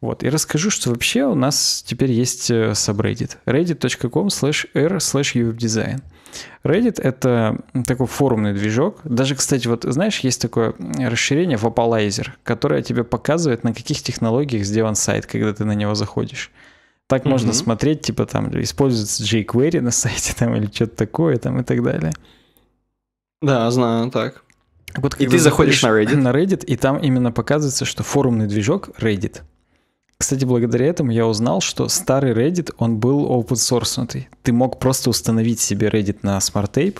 Вот. И расскажу, что вообще у нас теперь есть subreddit. reddit.com slash r slash uwebdesign. Reddit — это такой форумный движок. Даже, кстати, вот знаешь, есть такое расширение Vapalizer, которое тебе показывает, на каких технологиях сделан сайт, когда ты на него заходишь. Так mm-hmm. можно смотреть, типа там используется jQuery на сайте там или что-то такое там и так далее. Да, знаю, так. Вот, и ты заходишь на Reddit. На Reddit, и там именно показывается, что форумный движок Reddit — кстати, благодаря этому я узнал, что старый Reddit, он был open source. Ты мог просто установить себе Reddit на Smart Tape,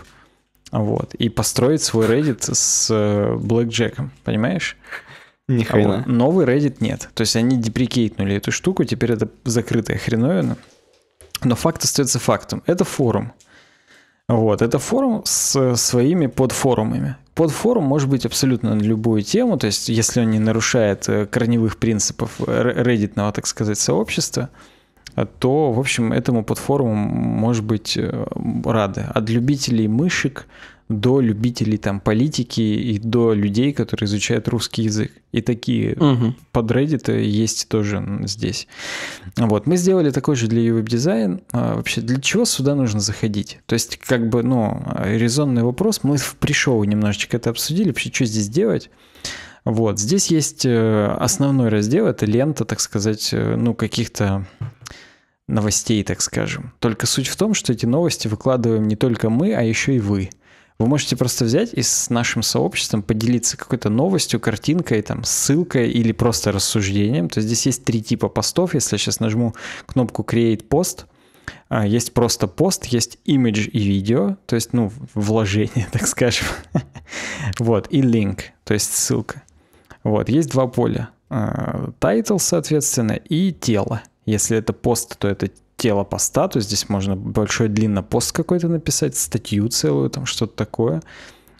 вот, и построить свой Reddit с э, Blackjack, понимаешь? Ни А вот новый Reddit нет. То есть они деприкейтнули эту штуку, теперь это закрытая хреновина. Но факт остается фактом. Это форум. Вот, это форум с своими подфорумами, Подфорум может быть абсолютно на любую тему, то есть если он не нарушает э, корневых принципов э, реддитного, так сказать, сообщества, э, то, в общем, этому подфоруму может быть рады. От любителей мышек до любителей там политики и до людей, которые изучают русский язык. И такие угу. подреддиты есть тоже здесь. Вот, мы сделали такой же для веб дизайн а, Вообще, для чего сюда нужно заходить? То есть, как бы, ну, резонный вопрос, мы в пришоу немножечко это обсудили, вообще, что здесь делать? Вот, здесь есть э, основной раздел, это лента, так сказать, э, ну, каких-то новостей, так скажем. Только суть в том, что эти новости выкладываем не только мы, а еще и вы. Вы можете просто взять и с нашим сообществом поделиться какой-то новостью, картинкой, там, ссылкой или просто рассуждением. То есть здесь есть три типа постов. Если я сейчас нажму кнопку «Create Post», а, есть просто пост, есть image и видео, то есть, ну, вложение, так скажем. вот, и link, то есть ссылка. Вот, есть два поля. Title, а, соответственно, и тело. Если это пост, то это тело поста, то здесь можно большой длинно пост какой-то написать, статью целую, там что-то такое.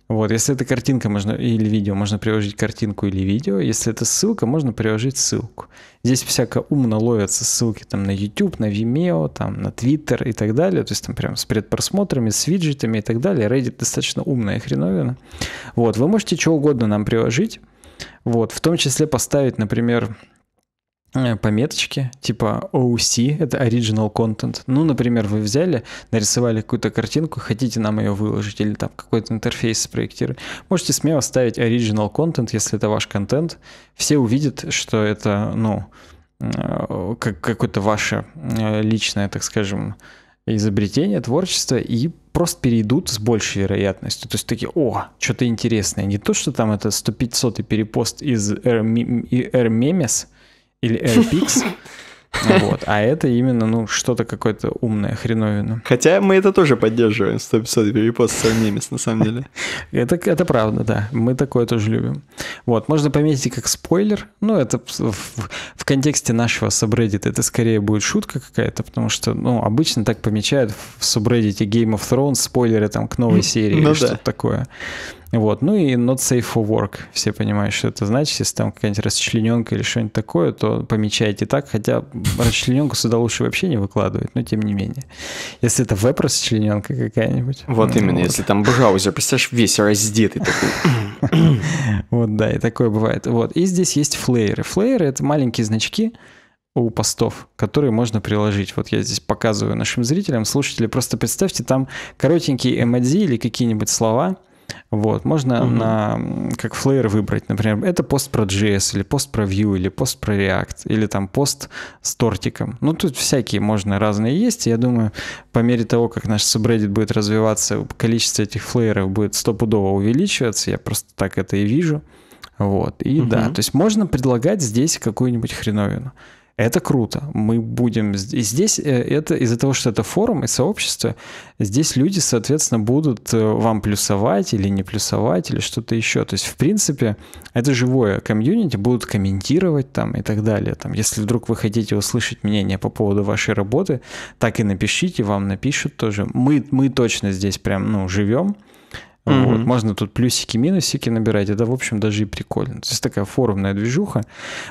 Вот, если это картинка можно, или видео, можно приложить картинку или видео. Если это ссылка, можно приложить ссылку. Здесь всяко умно ловятся ссылки там на YouTube, на Vimeo, там на Twitter и так далее. То есть там прям с предпросмотрами, с виджетами и так далее. Reddit достаточно умная хреновина. Вот, вы можете что угодно нам приложить. Вот, в том числе поставить, например, Э, пометочки, типа OC, это Original Content. Ну, например, вы взяли, нарисовали какую-то картинку, хотите нам ее выложить или там какой-то интерфейс спроектировать. Можете смело ставить Original Content, если это ваш контент. Все увидят, что это, ну, э, как, какое-то ваше э, личное, так скажем, изобретение, творчество, и просто перейдут с большей вероятностью. То есть такие, о, что-то интересное. Не то, что там это 100-500 перепост из R-мемес, или AirPix. Вот. А это именно, ну, что-то какое-то умное, хреновина. Хотя мы это тоже поддерживаем, 100 500 перепостов немец, на самом деле. это, это правда, да. Мы такое тоже любим. Вот, можно пометить как спойлер. Ну, это в, в контексте нашего сабреддита это скорее будет шутка какая-то, потому что, ну, обычно так помечают в сабреддите Game of Thrones спойлеры там к новой серии ну, или да. что-то такое. Вот. Ну и not safe for work. Все понимают, что это значит. Если там какая-нибудь расчлененка или что-нибудь такое, то помечайте так. Хотя расчлененку сюда лучше вообще не выкладывать, но тем не менее. Если это веб-расчлененка какая-нибудь. Вот ну, именно, вот. если там браузер, представляешь, весь раздетый такой. Вот, да, и такое бывает. Вот. И здесь есть флееры. Флееры — это маленькие значки, у постов, которые можно приложить. Вот я здесь показываю нашим зрителям, слушателям. Просто представьте, там коротенькие эмодзи или какие-нибудь слова, вот, можно угу. на, как флеер выбрать, например, это пост про JS, или пост про Vue, или пост про React, или там пост с тортиком. Ну, тут всякие можно разные есть, я думаю, по мере того, как наш subreddit будет развиваться, количество этих флееров будет стопудово увеличиваться, я просто так это и вижу. Вот, и угу. да, то есть можно предлагать здесь какую-нибудь хреновину. Это круто. Мы будем... здесь э, это из-за того, что это форум и сообщество, здесь люди, соответственно, будут э, вам плюсовать или не плюсовать, или что-то еще. То есть, в принципе, это живое комьюнити, будут комментировать там и так далее. Там, если вдруг вы хотите услышать мнение по поводу вашей работы, так и напишите, вам напишут тоже. Мы, мы точно здесь прям, ну, живем. Mm-hmm. Вот. Можно тут плюсики-минусики набирать. Это, в общем, даже и прикольно. То есть такая форумная движуха.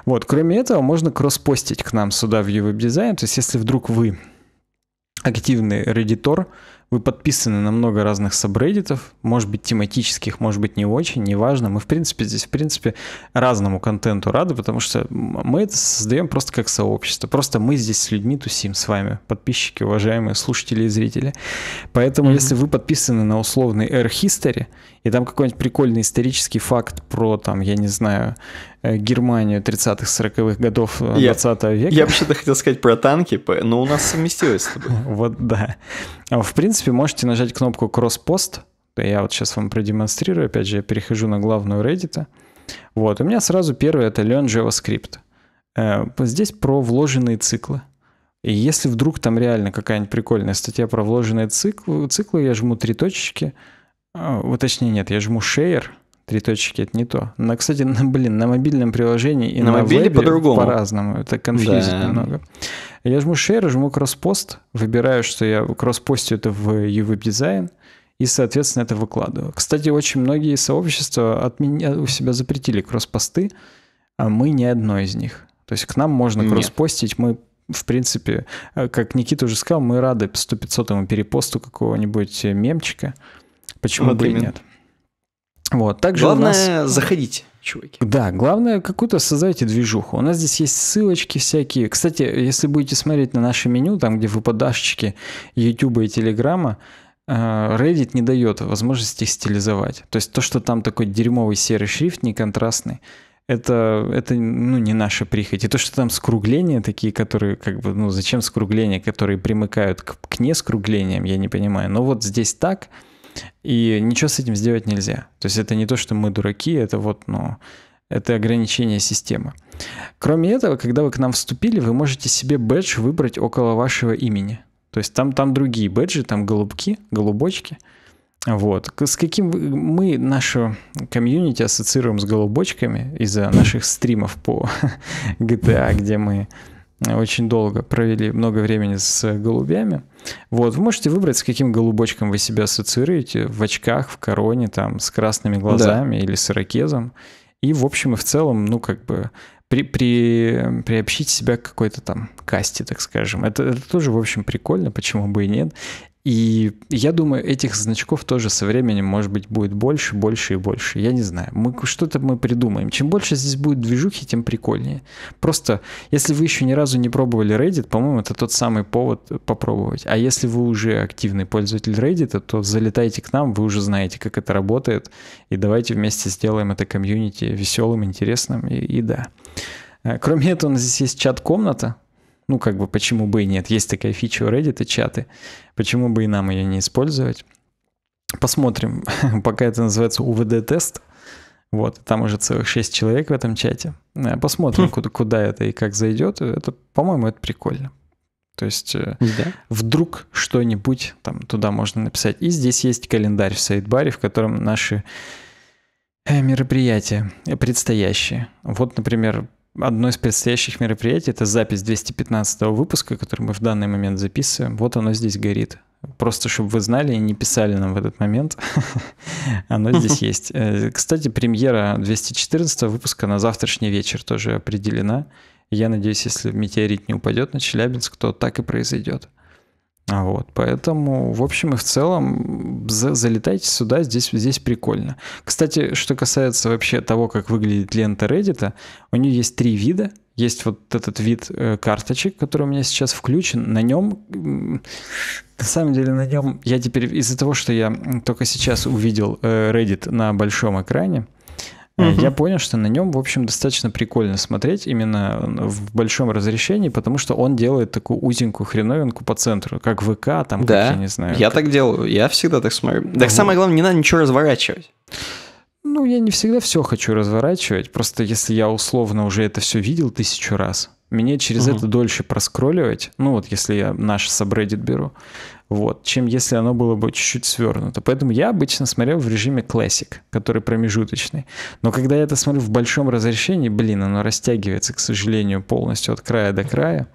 Вот. Кроме этого, можно кросс-постить к нам сюда в UWeb Design. То есть если вдруг вы активный редитор, вы подписаны на много разных сабреддитов, может быть, тематических, может быть, не очень, неважно. Мы, в принципе, здесь, в принципе, разному контенту рады, потому что мы это создаем просто как сообщество. Просто мы здесь с людьми тусим с вами, подписчики, уважаемые слушатели и зрители. Поэтому, mm-hmm. если вы подписаны на условный Air History и там какой-нибудь прикольный исторический факт про, там, я не знаю, э, Германию 30-х, 40-х годов 20 э, века. Я вообще-то хотел сказать про танки, но у нас совместилось с тобой. Вот, да. А, в принципе, можете нажать кнопку «Кросс-пост», я вот сейчас вам продемонстрирую, опять же, я перехожу на главную Reddit. Вот, у меня сразу первый это Learn JavaScript. Э, здесь про вложенные циклы. И если вдруг там реально какая-нибудь прикольная статья про вложенные циклы, циклы я жму три точечки — а, уточнение нет, я жму share, три точки, это не то. Но, кстати, на, блин, на мобильном приложении и на, на мобиле по-другому. По-разному, это конфьюзит да. немного. Я жму share, жму кросспост, выбираю, что я постю это в UV дизайн, и, соответственно, это выкладываю. Кстати, очень многие сообщества от меня, у себя запретили посты, а мы не одно из них. То есть к нам можно Нет. постить, мы в принципе, э, как Никита уже сказал, мы рады 100-500 перепосту какого-нибудь э, мемчика. Почему вот бы именно. и нет? Вот, также главное, нас... заходите, чуваки. Да, главное, какую-то создайте движуху. У нас здесь есть ссылочки всякие. Кстати, если будете смотреть на наше меню, там, где выпадашечки YouTube и Телеграма, э, Reddit не дает возможности их стилизовать. То есть то, что там такой дерьмовый серый шрифт, не контрастный, это, это ну, не наша прихоть. И то, что там скругления такие, которые, как бы, ну, зачем скругления, которые примыкают к, к нескруглениям, я не понимаю. Но вот здесь так, и ничего с этим сделать нельзя. То есть это не то, что мы дураки, это вот, ну, это ограничение системы. Кроме этого, когда вы к нам вступили, вы можете себе бэдж выбрать около вашего имени. То есть там, там другие бэджи, там голубки, голубочки. Вот. С каким мы нашу комьюнити ассоциируем с голубочками из-за наших стримов по GTA, а, где мы очень долго, провели много времени с голубями. Вот, вы можете выбрать, с каким голубочком вы себя ассоциируете, в очках, в короне, там, с красными глазами да. или с ирокезом. И, в общем и в целом, ну, как бы при, при, приобщить себя к какой-то там подкасте, так скажем. Это, это тоже, в общем, прикольно, почему бы и нет. И я думаю, этих значков тоже со временем, может быть, будет больше, больше и больше. Я не знаю. Мы что-то мы придумаем. Чем больше здесь будет движухи, тем прикольнее. Просто, если вы еще ни разу не пробовали Reddit, по-моему, это тот самый повод попробовать. А если вы уже активный пользователь Reddit, то залетайте к нам, вы уже знаете, как это работает. И давайте вместе сделаем это комьюнити веселым, интересным и, и да. Э, кроме этого, у нас здесь есть чат-комната, ну, как бы, почему бы и нет? Есть такая фича у Reddit и чаты. Почему бы и нам ее не использовать? Посмотрим. Пока это называется УВД-тест. Вот, там уже целых 6 человек в этом чате. Э, посмотрим, хм. куда, куда это и как зайдет. Это, по-моему, это прикольно. То есть э, да. вдруг что-нибудь там туда можно написать. И здесь есть календарь в сайдбаре, в котором наши э, мероприятия предстоящие. Вот, например, Одно из предстоящих мероприятий — это запись 215 выпуска, который мы в данный момент записываем. Вот оно здесь горит. Просто чтобы вы знали и не писали нам в этот момент. оно здесь есть. Э, кстати, премьера 214 выпуска на завтрашний вечер тоже определена. Я надеюсь, если метеорит не упадет на Челябинск, то так и произойдет. А вот, поэтому, в общем и в целом, за, залетайте сюда, здесь, здесь прикольно. Кстати, что касается вообще того, как выглядит лента Reddit, у нее есть три вида. Есть вот этот вид э, карточек, который у меня сейчас включен. На нем, на самом деле, на нем я теперь из-за того, что я только сейчас увидел э, Reddit на большом экране, Mm-hmm. Я понял, что на нем, в общем, достаточно прикольно смотреть именно в большом разрешении, потому что он делает такую узенькую хреновинку по центру, как ВК, там, да. как, я не знаю. Я как... так делаю, я всегда так смотрю. Так самое главное, не надо ничего разворачивать. Ну, я не всегда все хочу разворачивать, просто если я условно уже это все видел тысячу раз, мне через угу. это дольше проскролливать, ну вот если я наш сабреддит беру, вот, чем если оно было бы чуть-чуть свернуто. Поэтому я обычно смотрел в режиме Classic, который промежуточный. Но когда я это смотрю в большом разрешении, блин, оно растягивается, к сожалению, полностью от края до края.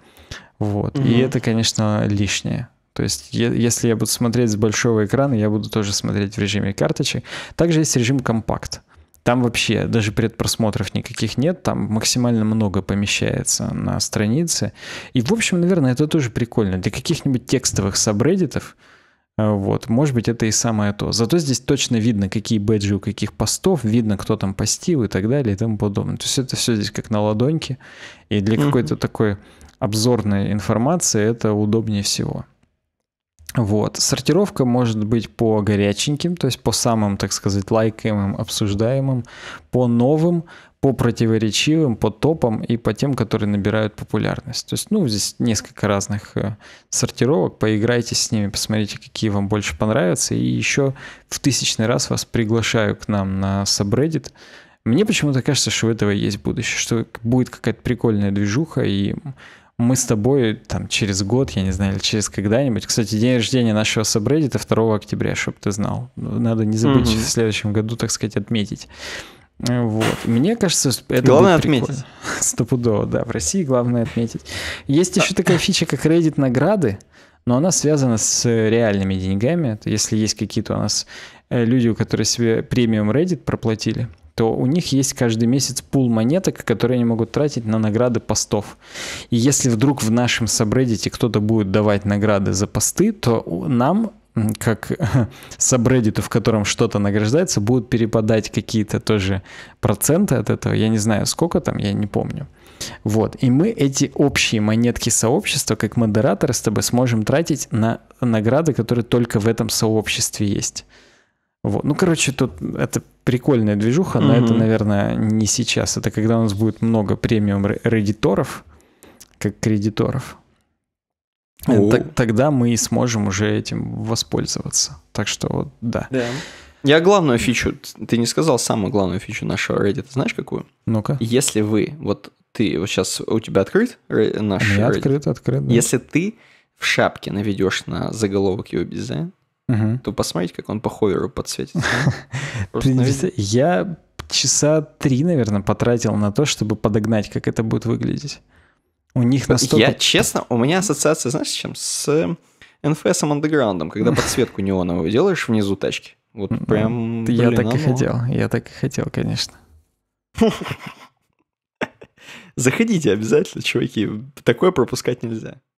Вот. Угу. И это, конечно, лишнее. То есть, если я буду смотреть с большого экрана, я буду тоже смотреть в режиме карточек. Также есть режим компакт. Там вообще даже предпросмотров никаких нет, там максимально много помещается на странице. И, в общем, наверное, это тоже прикольно. Для каких-нибудь текстовых сабреддитов, э, вот, может быть, это и самое то. Зато здесь точно видно, какие бэджи у каких постов, видно, кто там постил и так далее и тому подобное. То есть это все здесь как на ладоньке. И для какой-то такой обзорной информации это удобнее всего. Вот. Сортировка может быть по горяченьким, то есть по самым, так сказать, лайкаемым, обсуждаемым, по новым, по противоречивым, по топам и по тем, которые набирают популярность. То есть, ну, здесь несколько разных э, сортировок, поиграйте с ними, посмотрите, какие вам больше понравятся. И еще в тысячный раз вас приглашаю к нам на subreddit, мне почему-то кажется, что у этого есть будущее, что будет какая-то прикольная движуха, и мы с тобой там через год, я не знаю, или через когда-нибудь. Кстати, день рождения нашего сабреддита 2 октября, чтобы ты знал. Надо не забыть mm в следующем году, так сказать, отметить. Вот. Мне кажется, это Главное отметить. Стопудово, да. В России главное отметить. Есть еще такая фича, как Reddit награды, но она связана с реальными деньгами. Если есть какие-то у нас э, люди, у которых себе премиум Reddit проплатили – то у них есть каждый месяц пул монеток, которые они могут тратить на награды постов. И если вдруг в нашем сабреддите кто-то будет давать награды за посты, то нам как сабреддиту, в котором что-то награждается, будут перепадать какие-то тоже проценты от этого. Я не знаю, сколько там, я не помню. Вот. И мы эти общие монетки сообщества, как модераторы, с тобой сможем тратить на награды, которые только в этом сообществе есть. Вот. Ну, короче, тут это прикольная движуха, но mm это, наверное, не сейчас. Это когда у нас будет много премиум редиторов, как кредиторов. Oh. тогда мы сможем уже этим воспользоваться. Так что вот, да. Да. Я главную фичу, ты не сказал самую главную фичу нашего Reddit, знаешь какую? Ну-ка. Если вы, вот ты, вот сейчас у тебя открыт наш Reddit? открыт, открыт. Да. Если ты в шапке наведешь на заголовок его дизайн, то посмотрите, как он по ховеру подсветит. Я часа три, наверное, потратил на то, чтобы подогнать, как это будет выглядеть. У них настолько... Я, честно, у меня ассоциация, знаешь, с чем? С NFS э, Underground, когда подсветку неоновую делаешь внизу тачки. Вот прям... Я так и хотел, я так и хотел, конечно. Заходите обязательно, чуваки. Такое пропускать нельзя.